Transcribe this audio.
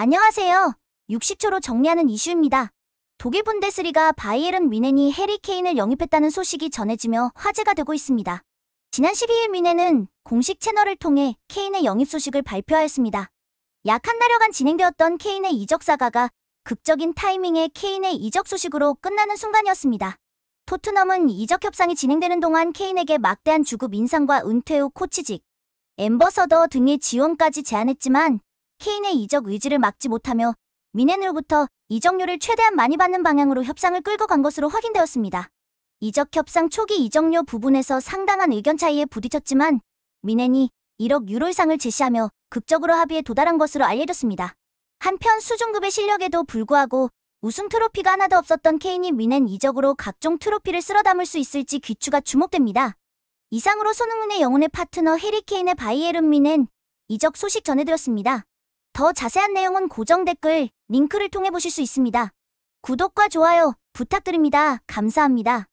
안녕하세요. 60초로 정리하는 이슈입니다. 독일 분데스리가 바이에른 미넨이 해리 케인을 영입했다는 소식이 전해지며 화제가 되고 있습니다. 지난 12일 미넨은 공식 채널을 통해 케인의 영입 소식을 발표하였습니다. 약 한날여간 진행되었던 케인의 이적 사가가 극적인 타이밍에 케인의 이적 소식으로 끝나는 순간이었습니다. 토트넘은 이적 협상이 진행되는 동안 케인에게 막대한 주급 인상과 은퇴 후 코치직, 엠버서더 등의 지원까지 제안했지만 케인의 이적 의지를 막지 못하며 미넨으로부터 이적료를 최대한 많이 받는 방향으로 협상을 끌고 간 것으로 확인되었습니다. 이적 협상 초기 이적료 부분에서 상당한 의견 차이에 부딪혔지만 미넨이 1억 유로 이상을 제시하며 극적으로 합의에 도달한 것으로 알려졌습니다. 한편 수중급의 실력에도 불구하고 우승 트로피가 하나도 없었던 케인이 미넨 이적으로 각종 트로피를 쓸어 담을 수 있을지 귀추가 주목됩니다. 이상으로 손흥민의 영혼의 파트너 해리 케인의 바이에른 미넨 이적 소식 전해드렸습니다. 더 자세한 내용은 고정 댓글, 링크를 통해 보실 수 있습니다. 구독과 좋아요 부탁드립니다. 감사합니다.